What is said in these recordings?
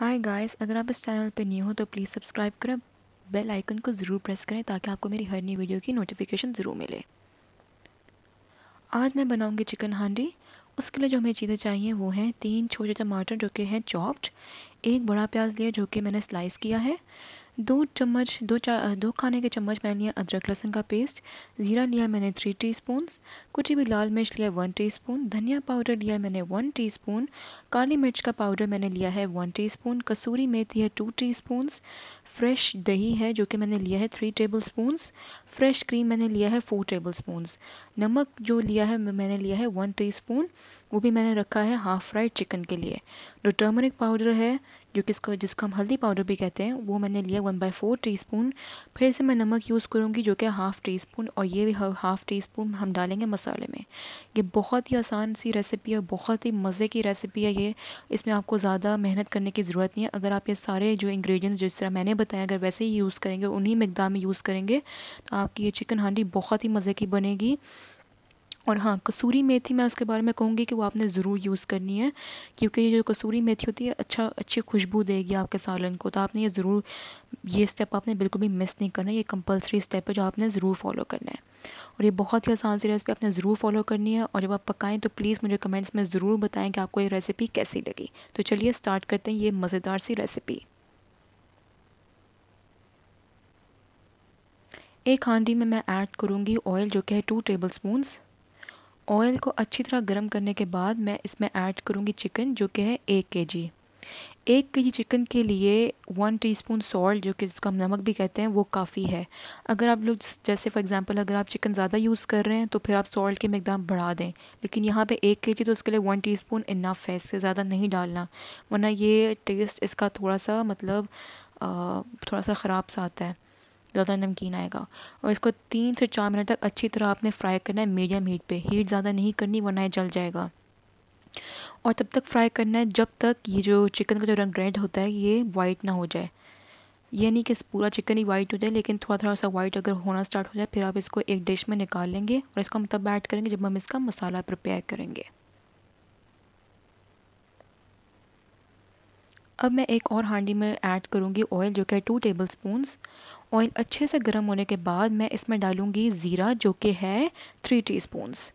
hi guys अगर आप इस चैनल पर न्यू हो तो प्लीज़ सब्सक्राइब करें बेल आइकन को ज़रूर प्रेस करें ताकि आपको मेरी हर नई वीडियो की नोटिफिकेशन ज़रूर मिले आज मैं बनाऊंगी चिकन हांडी उसके लिए जो हमें चीज़ें चाहिए वो हैं तीन छोटे टमाटर जो कि हैं चॉप्ड एक बड़ा प्याज लिया जो कि मैंने स्लाइस किया है दो चम्मच दो चा दो खाने के चम्मच मैंने लिया अदरक लहसुन का पेस्ट ज़ीरा लिया मैंने थ्री टी स्पून कुछ भी लाल मिर्च लिया वन टी स्पून धनिया पाउडर लिया मैंने वन टी स्पून काली मिर्च का पाउडर मैंने लिया है वन टी स्पून कसूरी मेथी है टू टी स्पून फ्रेश दही है जो कि मैंने लिया है three tablespoons fresh cream मैंने लिया है फोर टेबल स्पूंस नमक जो लिया है मैंने लिया है वन टी स्पून वो भी मैंने रखा है हाफ फ्राइड चिकन के लिए जो टर्मरिक पाउडर है जो कि इसको जिसको हम हल्दी पाउडर भी कहते हैं वो मैंने लिया one by four teaspoon फिर से मैं नमक यूज़ करूँगी जो कि हाफ़ टी स्पून और ये भी हाफ़ टी स्पून हम डालेंगे मसाले में ये बहुत ही आसान सी रेसिपी है बहुत ही मज़े की रेसिपी है ये इसमें आपको ज़्यादा मेहनत करने की ज़रूरत नहीं है अगर आप ये सारे जो इंग्रेडिएंट्स जिस तरह मैंने बताया अगर वैसे ही यूज़ करेंगे उन्हीं मकदार में यूज़ करेंगे तो आपकी ये चिकन हांडी बहुत ही मज़े की बनेगी और हाँ कसूरी मेथी मैं उसके बारे में कहूँगी कि वो आपने ज़रूर यूज़ करनी है क्योंकि ये जो कसूरी मेथी होती है अच्छा अच्छी खुशबू देगी आपके सालन को तो आपने ये ज़रूर ये स्टेप आपने बिल्कुल भी मिस नहीं करना ये कंपलसरी स्टेप है जो आपने ज़रूर फॉलो करना है और ये बहुत ही आसान सी रेसिपी आपने ज़रूर फॉलो करनी है और जब आप पकाएँ तो प्लीज़ मुझे कमेंट्स में ज़रूर बताएँ कि आपको ये रेसिपी कैसी लगी तो चलिए स्टार्ट करते हैं ये मज़ेदार सी रेसिपी एक हांडी में मैं ऐड करूँगी ऑयल जो कि है टू टेबल स्पूनस ऑयल को अच्छी तरह गर्म करने के बाद मैं इसमें ऐड करूँगी चिकन जो कि है एक के जी एक के जी चिकन के लिए वन टीस्पून सॉल्ट जो कि जिसको हम नमक भी कहते हैं वो काफ़ी है अगर आप लोग जैसे फॉर एग्जांपल अगर आप चिकन ज़्यादा यूज़ कर रहे हैं तो फिर आप सॉल्ट की मकदार बढ़ा दें लेकिन यहाँ पे एक के जी तो उसके लिए वन टीस्पून इन्ना फैस से ज़्यादा नहीं डालना वरना ये टेस्ट इसका थोड़ा सा मतलब आ, थोड़ा सा ख़राब सा आता है ज़्यादा नमकीन आएगा और इसको तीन से चार मिनट तक अच्छी तरह आपने फ्राई करना है मीडियम हीट पे हीट ज़्यादा नहीं करनी वरना ये जल जाएगा और तब तक फ्राई करना है जब तक ये जो चिकन का जो रंग रेड होता है ये वाइट ना हो जाए ये नहीं कि पूरा चिकन ही वाइट हो जाए लेकिन थोड़ा थोड़ा सा वाइट अगर होना स्टार्ट हो जाए फिर आप इसको एक डिश में निकाल लेंगे और इसको हम तब ऐड करेंगे जब हम इसका मसाला प्रिपेयर करेंगे अब मैं एक और हांडी में ऐड करूँगी ऑयल जो कि टू टेबल स्पूनस ऑयल अच्छे से गर्म होने के बाद मैं इसमें डालूँगी ज़ीरा जो कि है थ्री टी स्पूनस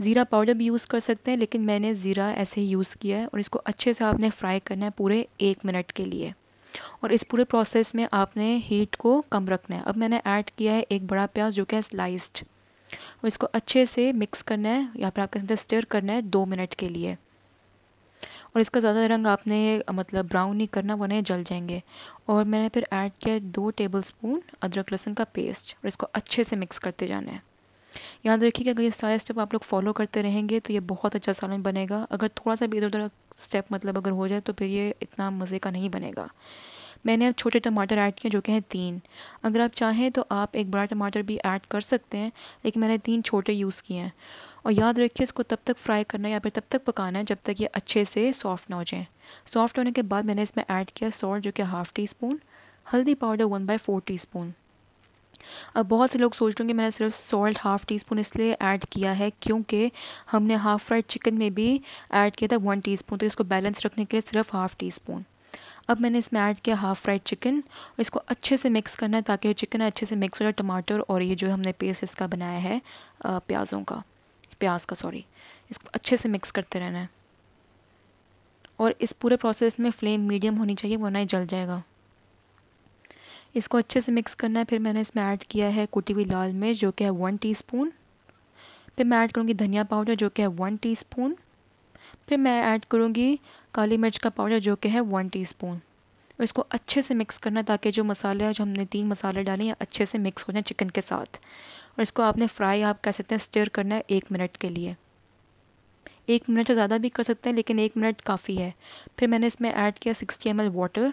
ज़ीरा पाउडर भी यूज़ कर सकते हैं लेकिन मैंने ज़ीरा ऐसे ही यूज़ किया है और इसको अच्छे से आपने फ्राई करना है पूरे एक मिनट के लिए और इस पूरे प्रोसेस में आपने हीट को कम रखना है अब मैंने ऐड किया है एक बड़ा प्याज जो कि है स्लाइस्ड और इसको अच्छे से मिक्स करना है या फिर आपके अंदर स्टर करना है दो मिनट के लिए और इसका ज़्यादा रंग आपने मतलब ब्राउन नहीं करना वरना जल जाएंगे और मैंने फिर ऐड किया दो टेबल स्पून अदरक लहसुन का पेस्ट और इसको अच्छे से मिक्स करते जाना है याद रखिए कि अगर ये सारे स्टेप आप लोग फॉलो करते रहेंगे तो ये बहुत अच्छा सालन बनेगा अगर थोड़ा सा भी इधर उधर स्टेप मतलब अगर हो जाए तो फिर ये इतना मज़े का नहीं बनेगा मैंने अब छोटे टमाटर ऐड किए जो कि हैं तीन अगर आप चाहें तो आप एक बड़ा टमाटर भी ऐड कर सकते हैं लेकिन मैंने तीन छोटे यूज़ किए हैं और याद रखिए इसको तब तक फ्राई करना है या फिर तब तक पकाना है जब तक ये अच्छे से सॉफ्ट ना हो जाए सॉफ्ट होने के बाद मैंने इसमें ऐड किया सॉल्ट जो कि हाफ़ टी स्पून हल्दी powder one by four teaspoon अब बहुत से लोग सोच रहे कि मैंने सिर्फ सॉल्ट हाफ़ टी स्पून इसलिए ऐड किया है क्योंकि हमने हाफ़ फ्राइड चिकन में भी ऐड किया था वन टी स्पून तो इसको बैलेंस रखने के लिए सिर्फ हाफ़ टी स्पून अब मैंने इसमें ऐड किया हाफ़ फ्राइड चिकन इसको अच्छे से मिक्स करना है ताकि चिकन अच्छे से मिक्स हो जाए टमाटर और ये जो हमने पेस्ट इसका बनाया है प्याज़ों का प्याज का सॉरी इसको अच्छे से मिक्स करते रहना है और इस पूरे प्रोसेस में फ्लेम मीडियम होनी चाहिए वरना ये जल जाएगा इसको अच्छे से मिक्स करना है फिर मैंने इसमें ऐड किया है कुटी हुई लाल मिर्च जो कि है वन टीस्पून फिर मैं ऐड करूँगी धनिया पाउडर जो कि है वन टीस्पून फिर मैं ऐड करूँगी काली मिर्च का पाउडर जो कि है वन टीस्पून स्पून इसको अच्छे से मिक्स करना ताकि जो मसाले जो हमने तीन मसाले डाले हैं अच्छे से मिक्स हो जाए चिकन के साथ और इसको आपने फ्राई आप कह सकते हैं स्टिर करना है एक मिनट के लिए एक मिनट से ज़्यादा भी कर सकते हैं लेकिन एक मिनट काफ़ी है फिर मैंने इसमें ऐड किया सिक्सटी एम वाटर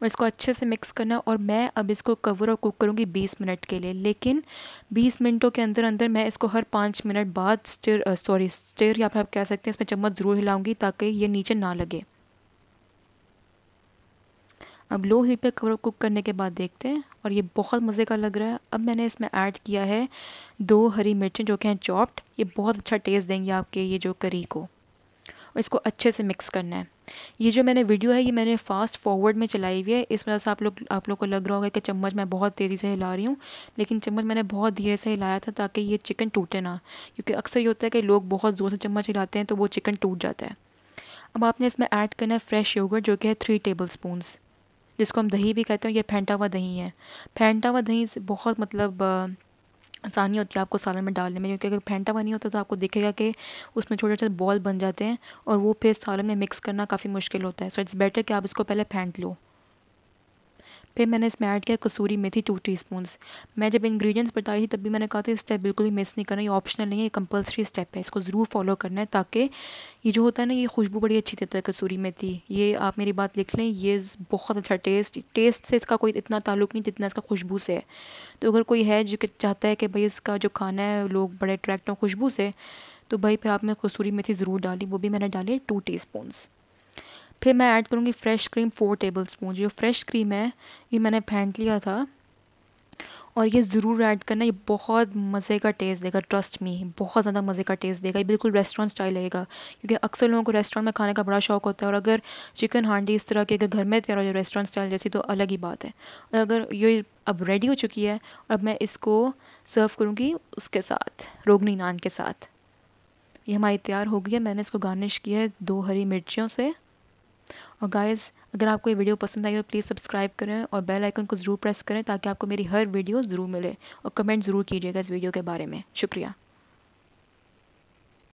और इसको अच्छे से मिक्स करना और मैं अब इसको कवर और कुक करूँगी बीस मिनट के लिए लेकिन बीस मिनटों के अंदर अंदर मैं इसको हर पाँच मिनट बाद स्टिर सॉरी स्टिर या फिर आप कह सकते हैं इसमें चम्मच ज़रूर हिलाऊँगी ताकि ये नीचे ना लगे अब लो हीट पे कवर कुक करने के बाद देखते हैं और ये बहुत मज़े का लग रहा है अब मैंने इसमें ऐड किया है दो हरी मिर्चें जो कि हैं चॉप्ड ये बहुत अच्छा टेस्ट देंगी आपके ये जो करी को और इसको अच्छे से मिक्स करना है ये जो मैंने वीडियो है ये मैंने फास्ट फॉरवर्ड में चलाई हुई है इस वजह से आप लोग आप लोग को लग रहा होगा कि चम्मच मैं बहुत तेज़ी से हिला रही हूँ लेकिन चम्मच मैंने बहुत धीरे से हिलाया था ताकि ये चिकन टूटे ना क्योंकि अक्सर ये होता है कि लोग बहुत ज़ोर से चम्मच हिलाते हैं तो वो चिकन टूट जाता है अब आपने इसमें ऐड करना है फ्रेश योगर्ट जो कि है थ्री टेबल स्पूनस जिसको हम दही भी कहते हैं ये फेंटा हुआ दही है फेंटा हुआ दही से बहुत मतलब आसानी होती है आपको सालन में डालने में क्योंकि अगर फेंटा हुआ नहीं होता तो आपको दिखेगा कि उसमें छोटे छोटे बॉल बन जाते हैं और वो फिर सालन में मिक्स करना काफ़ी मुश्किल होता है सो इट्स बेटर कि आप इसको पहले फेंट लो फिर मैंने इसमें ऐड किया कसूरी मेथी टू टी स्पून्स मैं जब इंग्रेडिएंट्स बता रही थी तब भी मैंने कहा था इस स्टेप बिल्कुल भी मिस नहीं करना ये ऑप्शनल नहीं है ये कंपलसरी स्टेप है इसको ज़रूर फॉलो करना है ताकि ये जो होता है ना ये खुशबू बड़ी अच्छी देता है कसूरी मेथी ये आप मेरी बात लिख लें ये बहुत अच्छा टेस्ट टेस्ट से इसका कोई इतना ताल्लुक नहीं जितना इसका खुशबू से है तो अगर कोई है जो चाहता है कि भाई इसका जो खाना है लोग बड़े अट्रैक्ट हों खुशबू से तो भाई फिर आपने कसूरी मेथी ज़रूर डाली वो भी मैंने डाली टू टी स्पून्स फिर मैं ऐड करूँगी fresh cream four tablespoon जो फ्रेश क्रीम है ये मैंने फेंट लिया था और ये ज़रूर ऐड करना ये बहुत मज़े का टेस्ट देगा ट्रस्ट मी बहुत ज़्यादा मज़े का टेस्ट देगा ये बिल्कुल रेस्टोरेंट स्टाइल लगेगा क्योंकि अक्सर लोगों को रेस्टोरेंट में खाने का बड़ा शौक होता है और अगर चिकन हांडी इस तरह के अगर घर में तैयार हो जाए रेस्टोरेंट स्टाइल जैसी तो अलग ही बात है और अगर ये अब रेडी हो चुकी है और अब मैं इसको सर्व करूँगी उसके साथ रोगनी नान के साथ ये हमारी तैयार हो गई है मैंने इसको गार्निश किया है दो हरी मिर्चियों से और गाइस अगर आपको ये वीडियो पसंद आई तो प्लीज़ सब्सक्राइब करें और बेल आइकन को ज़रूर प्रेस करें ताकि आपको मेरी हर वीडियो ज़रूर मिले और कमेंट ज़रूर कीजिएगा इस वीडियो के बारे में शुक्रिया